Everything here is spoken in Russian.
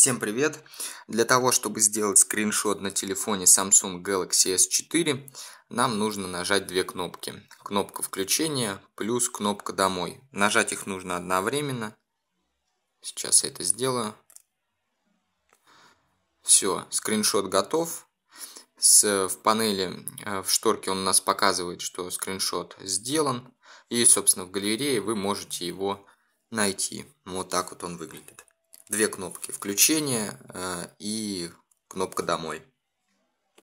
Всем привет! Для того, чтобы сделать скриншот на телефоне Samsung Galaxy S4, нам нужно нажать две кнопки. Кнопка включения плюс кнопка домой. Нажать их нужно одновременно. Сейчас я это сделаю. Все, скриншот готов. С, в панели, э, в шторке он у нас показывает, что скриншот сделан. И, собственно, в галерее вы можете его найти. Вот так вот он выглядит две кнопки. Включение э, и кнопка «Домой».